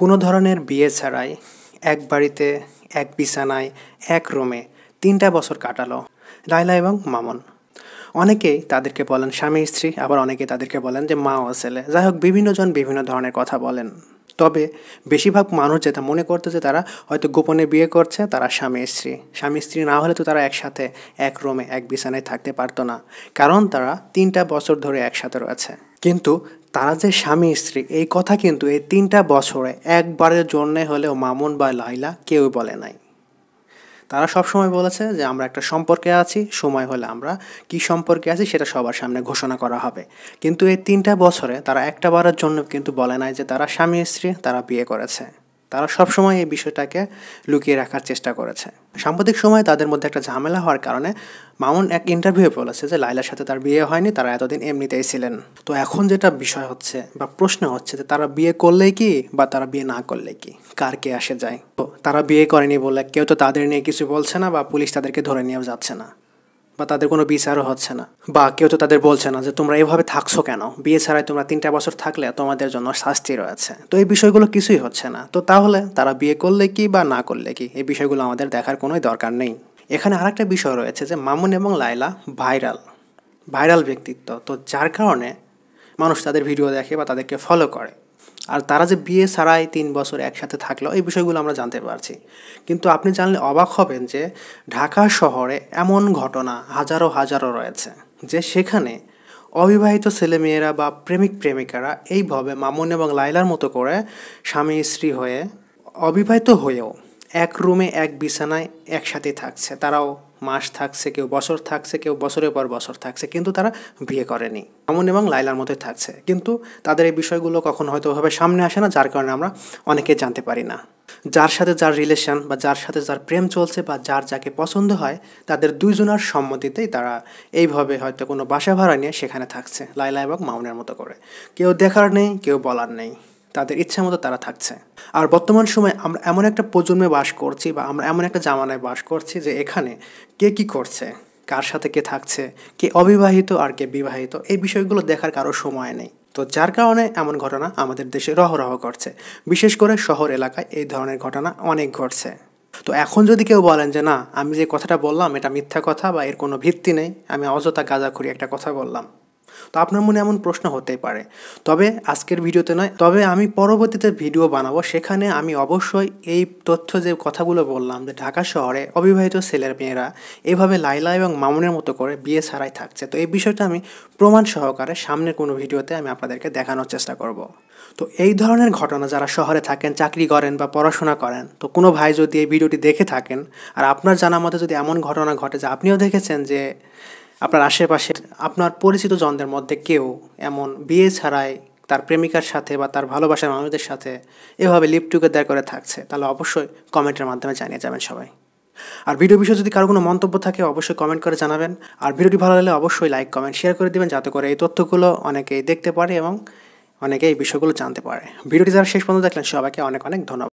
কোনো ধরনের বিয়ে ছাড়াই এক বাড়িতে এক বিছানায় এক রুমে তিনটা বছর কাটালো লাইলা এবং মামন অনেকেই তাদেরকে বলেন স্বামী স্ত্রী আবার অনেকেই তাদেরকে বলেন যে মা ও ছেলে যাই হোক বিভিন্নজন বিভিন্ন ধরনের কথা বলেন তবে বেশিরভাগ মানুষ যেটা মনে করতো যে তারা হয়তো গোপনে বিয়ে করছে তারা স্বামী স্ত্রী স্বামী স্ত্রী না হলে তো তারা একসাথে এক রুমে এক বিছানায় থাকতে পারতো না কারণ তারা তিনটা বছর ধরে একসাথে রয়েছে কিন্তু তারা যে স্বামী স্ত্রী এই কথা কিন্তু এই তিনটা বছরে একবারের জন্যে হলেও মামুন বা লাইলা কেউ বলে নাই তারা সবসময় বলেছে যে আমরা একটা সম্পর্কে আছি সময় হলে আমরা কি সম্পর্কে আছি সেটা সবার সামনে ঘোষণা করা হবে কিন্তু এই তিনটা বছরে তারা একটা বারের জন্য কিন্তু বলে নাই যে তারা স্বামী স্ত্রী তারা বিয়ে করেছে তারা সবসময় এই বিষয়টাকে লুকিয়ে রাখার চেষ্টা করেছে সাম্প্রতিক সময়ে তাদের মধ্যে একটা ঝামেলা হওয়ার কারণে মামুন এক ইন্টারভিউয়ে বলেছে যে লাইলার সাথে তার বিয়ে হয়নি তারা এতদিন এমনিতেই ছিলেন তো এখন যেটা বিষয় হচ্ছে বা প্রশ্ন হচ্ছে যে তারা বিয়ে করলে কি বা তারা বিয়ে না করলে কি কার কে আসে যায় তো তারা বিয়ে করেনি বলে কেউ তো তাদের নিয়ে কিছু বলছে না বা পুলিশ তাদেরকে ধরে নিয়েও যাচ্ছে না বা তাদের কোনো বিচারও হচ্ছে না বা কেউ তো তাদের বলছে না যে তোমরা এভাবে থাকছো কেন বিয়ে ছাড়াই তোমরা তিনটা বছর থাকলে তোমাদের জন্য শাস্তি রয়েছে তো এই বিষয়গুলো কিছুই হচ্ছে না তো তাহলে তারা বিয়ে করলে কি বা না করলে কি এই বিষয়গুলো আমাদের দেখার কোনো দরকার নেই এখানে আরেকটা বিষয় রয়েছে যে মামুন এবং লাইলা ভাইরাল ভাইরাল ব্যক্তিত্ব তো যার কারণে মানুষ তাদের ভিডিও দেখে বা তাদেরকে ফলো করে আর তারা যে বিয়ে ছাড়াই তিন বছর একসাথে থাকলো এই বিষয়গুলো আমরা জানতে পারছি কিন্তু আপনি জানলে অবাক হবেন যে ঢাকা শহরে এমন ঘটনা হাজারো হাজারো রয়েছে যে সেখানে অবিবাহিত ছেলেমেয়েরা বা প্রেমিক প্রেমিকারা এইভাবে মামুন এবং লাইলার মতো করে স্বামী স্ত্রী হয়ে অবিবাহিত হয়েও এক রুমে এক বিছানায় একসাথে থাকছে তারাও মাস থাকছে কেউ বছর থাকছে কেউ বছরের পর বছর থাকছে কিন্তু তারা বিয়ে করেনি অমন এবং লাইলার মধ্যে থাকছে কিন্তু তাদের এই বিষয়গুলো কখনো হয়তো ওভাবে সামনে আসে না যার কারণে আমরা অনেকে জানতে পারি না যার সাথে যার রিলেশন বা যার সাথে যার প্রেম চলছে বা যার যাকে পছন্দ হয় তাদের দুইজনার সম্মতিতেই তারা এইভাবে হয়তো কোনো বাসা ভাড়া নিয়ে সেখানে থাকছে লাইলা এবং মাউনের মতো করে কেউ দেখার নেই কেউ বলার নেই তাদের ইচ্ছা মতো তারা থাকছে আর বর্তমান সময়ে আমরা এমন একটা প্রজন্মে বাস করছি বা আমরা এমন একটা জামানায় বাস করছি যে এখানে কে কি করছে কার সাথে কে থাকছে কে অবিবাহিত আর কে বিবাহিত এই বিষয়গুলো দেখার কারো সময় নেই তো যার কারণে এমন ঘটনা আমাদের দেশে রহরহ করছে বিশেষ করে শহর এলাকায় এই ধরনের ঘটনা অনেক ঘটছে তো এখন যদি কেউ বলেন যে না আমি যে কথাটা বললাম এটা মিথ্যা কথা বা এর কোনো ভিত্তি নেই আমি অযথা গাঁজাখুরি একটা কথা বললাম তো আপনার মনে এমন প্রশ্ন হতে পারে তবে আজকের ভিডিওতে নয় তবে আমি পরবর্তীতে ভিডিও বানাবো সেখানে আমি অবশ্যই এই তথ্য যে কথাগুলো বললাম যে ঢাকা শহরে অবিবাহিত ছেলের মেয়েরা এভাবে লাইলা এবং মামুনের মতো করে বিয়ে ছাড়াই থাকছে তো এই বিষয়টা আমি প্রমাণ সহকারে সামনের কোনো ভিডিওতে আমি আপনাদেরকে দেখানোর চেষ্টা করব তো এই ধরনের ঘটনা যারা শহরে থাকেন চাকরি করেন বা পড়াশোনা করেন তো কোনো ভাই যদি এই ভিডিওটি দেখে থাকেন আর আপনার জানা মতে যদি এমন ঘটনা ঘটে যে আপনিও দেখেছেন যে আপনার আশেপাশের আপনার পরিচিত জনদের মধ্যে কেউ এমন বিয়ে ছাড়াই তার প্রেমিকার সাথে বা তার ভালোবাসার মানুষদের সাথে এভাবে লিপ টুগেদার করে থাকছে তাহলে অবশ্যই কমেন্টের মাধ্যমে জানিয়ে যাবেন সবাই আর ভিডিও বিষয়ে যদি কারো কোনো মন্তব্য থাকে অবশ্যই কমেন্ট করে জানাবেন আর ভিডিওটি ভালো লাগলে অবশ্যই লাইক কমেন্ট শেয়ার করে দেবেন যাতে করে এই তথ্যগুলো অনেকেই দেখতে পারে এবং অনেকে এই বিষয়গুলো জানতে পারে ভিডিওটি যারা শেষ পর্যন্ত দেখলেন সবাইকে অনেক অনেক ধন্যবাদ